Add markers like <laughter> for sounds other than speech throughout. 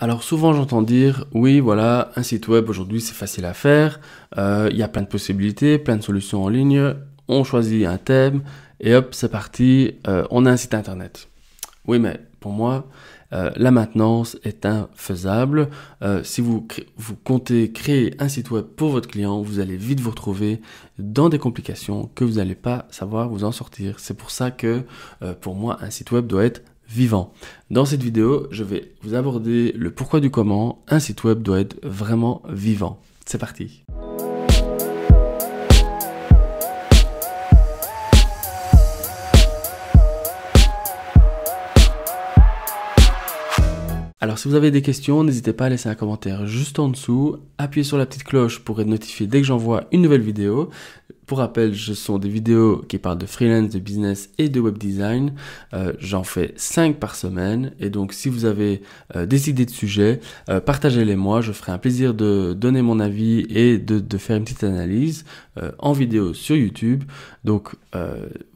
Alors souvent j'entends dire oui voilà un site web aujourd'hui c'est facile à faire, euh, il y a plein de possibilités, plein de solutions en ligne, on choisit un thème et hop c'est parti, euh, on a un site internet. Oui mais pour moi euh, la maintenance est infaisable. si vous, vous comptez créer un site web pour votre client, vous allez vite vous retrouver dans des complications que vous n'allez pas savoir vous en sortir. C'est pour ça que pour moi un site web doit être vivant. Dans cette vidéo, je vais vous aborder le pourquoi du comment un site web doit être vraiment vivant. C'est parti Alors si vous avez des questions, n'hésitez pas à laisser un commentaire juste en dessous, appuyez sur la petite cloche pour être notifié dès que j'envoie une nouvelle vidéo. Pour rappel, ce sont des vidéos qui parlent de freelance, de business et de web design. Euh, j'en fais 5 par semaine. Et donc, si vous avez euh, des idées de sujets, euh, partagez-les moi. Je ferai un plaisir de donner mon avis et de, faire une petite analyse en vidéo sur YouTube. Donc,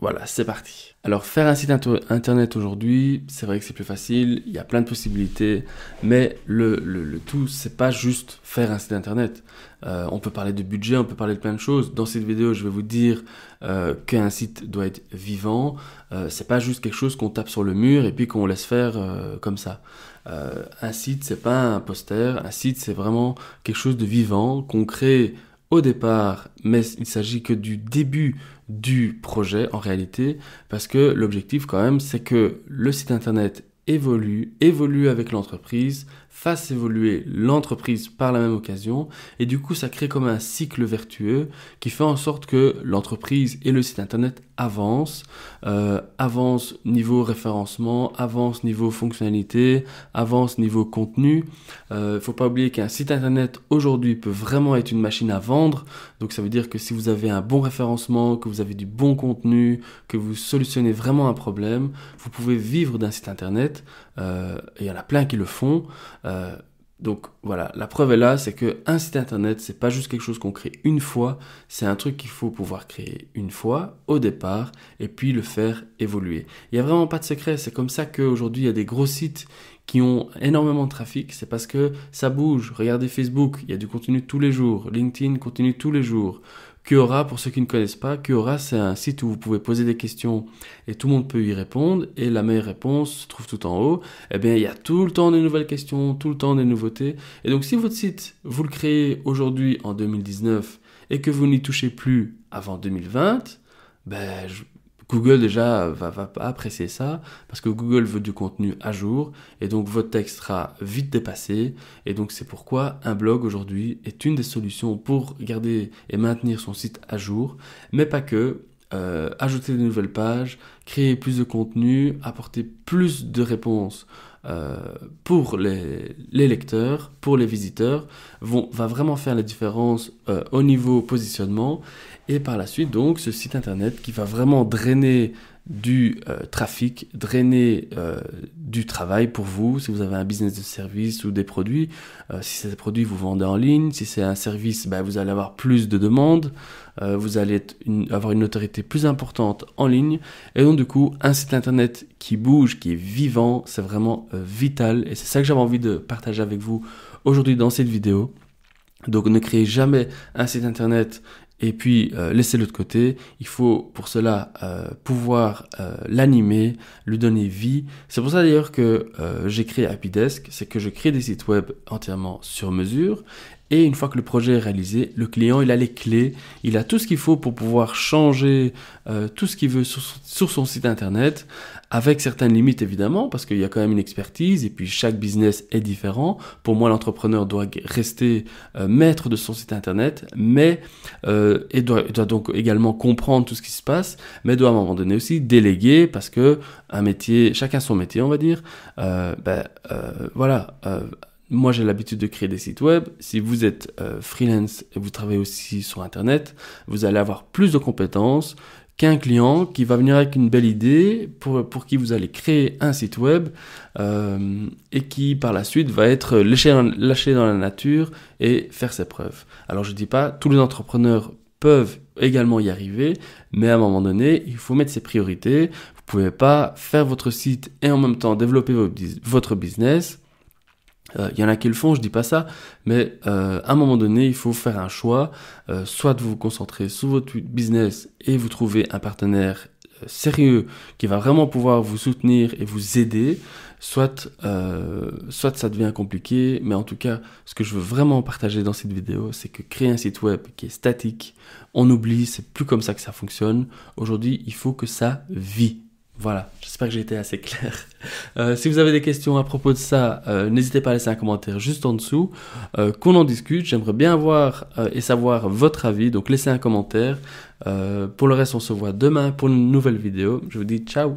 voilà, c'est parti. Alors, faire un site internet aujourd'hui, c'est vrai que c'est plus facile. Il y a plein de possibilités. Mais le, le, le tout, c'est pas juste faire un site internet. Euh, on peut parler de budget, on peut parler de plein de choses. Dans cette vidéo, je vais vous dire euh, qu'un site doit être vivant. Euh, c'est pas juste quelque chose qu'on tape sur le mur et puis qu'on laisse faire euh, comme ça. un site, c'est pas un poster. Un site, c'est vraiment quelque chose de vivant qu'on crée au départ, mais il s'agit que du début du projet en réalité, parce que l'objectif quand même, c'est que le site internet évolue, évolue avec l'entreprise, fasse évoluer l'entreprise par la même occasion. Et du coup, ça crée comme un cycle vertueux qui fait en sorte que l'entreprise et le site internet avancent, euh, avancent niveau référencement, avancent niveau fonctionnalité, avancent niveau contenu. Il euh, faut pas oublier qu'un site internet aujourd'hui peut vraiment être une machine à vendre. Donc ça veut dire que si vous avez un bon référencement, que vous avez du bon contenu, que vous solutionnez vraiment un problème, vous pouvez vivre d'un site internet. Euh, et il y en a plein qui le font. Euh, donc voilà, la preuve est là, c'est que un site internet, c'est pas juste quelque chose qu'on crée une fois, c'est un truc qu'il faut pouvoir créer une fois au départ et puis le faire évoluer. Il n'y a vraiment pas de secret, c'est comme ça qu'aujourd'hui il y a des gros sites qui ont énormément de trafic, c'est parce que ça bouge. Regardez Facebook, il y a du contenu tous les jours, LinkedIn continue tous les jours, Quora, pour ceux qui ne connaissent pas, Quora, c'est un site où vous pouvez poser des questions et tout le monde peut y répondre. Et la meilleure réponse se trouve tout en haut. Eh bien, il y a tout le temps des nouvelles questions, tout le temps des nouveautés. Et donc, si votre site, vous le créez aujourd'hui en 2019 et que vous n'y touchez plus avant 2020, ben, Google déjà va, va pas apprécier ça parce que Google veut du contenu à jour et donc votre texte sera vite dépassé et donc c'est pourquoi un blog aujourd'hui est une des solutions pour garder et maintenir son site à jour mais pas que euh, ajouter de nouvelles pages, créer plus de contenu, apporter plus de réponses euh, pour les, lecteurs, pour les visiteurs, vont, va vraiment faire la différence euh, au niveau positionnement. Et par la suite, donc, ce site internet qui va vraiment drainer du euh, trafic, drainer du travail pour vous, si vous avez un business de service ou des produits, si c'est des produits vous vendez en ligne, si c'est un service, bah, vous allez avoir plus de demandes, vous allez avoir une autorité plus importante en ligne, et donc du coup un site internet qui bouge, qui est vivant, c'est vraiment euh, vital et c'est ça que j'avais envie de partager avec vous aujourd'hui dans cette vidéo. Donc ne créez jamais un site internet et puis euh, laissez-le de côté. Il faut pour cela euh, pouvoir l'animer, lui donner vie. C'est pour ça d'ailleurs que j'ai créé Happy Desk, c'est que je crée des sites web entièrement sur mesure et une fois que le projet est réalisé, le client, il a les clés, il a tout ce qu'il faut pour pouvoir changer euh, tout ce qu'il veut sur, son site internet, avec certaines limites évidemment, parce qu'il y a quand même une expertise, et puis chaque business est différent. Pour moi, l'entrepreneur doit rester euh, maître de son site internet, mais euh, et doit, donc également comprendre tout ce qui se passe, mais doit à un moment donné aussi déléguer, parce que un métier, chacun son métier, on va dire, ben, voilà moi j'ai l'habitude de créer des sites web. Si vous êtes euh, freelance et vous travaillez aussi sur Internet, vous allez avoir plus de compétences qu'un client qui va venir avec une belle idée pour, qui vous allez créer un site web euh, et qui par la suite va être lâché dans, la nature et faire ses preuves. Alors je ne dis pas, tous les entrepreneurs peuvent également y arriver, mais à un moment donné, il faut mettre ses priorités. Vous ne pouvez pas faire votre site et en même temps développer votre business il euh, y en a qui le font, je dis pas ça, mais euh, à un moment donné, il faut faire un choix, euh, soit de vous concentrer sur votre business et vous trouver un partenaire sérieux qui va vraiment pouvoir vous soutenir et vous aider, soit, soit ça devient compliqué, mais en tout cas, ce que je veux vraiment partager dans cette vidéo, c'est que créer un site web qui est statique, on oublie, c'est plus comme ça que ça fonctionne. Aujourd'hui, il faut que ça vit voilà, j'espère que j'ai été assez clair. <laughs> Euh, si vous avez des questions à propos de ça, euh, n'hésitez pas à laisser un commentaire juste en dessous, euh, qu'on en discute. J'aimerais bien voir et savoir votre avis, donc laissez un commentaire. pour le reste, on se voit demain pour une nouvelle vidéo. Je vous dis ciao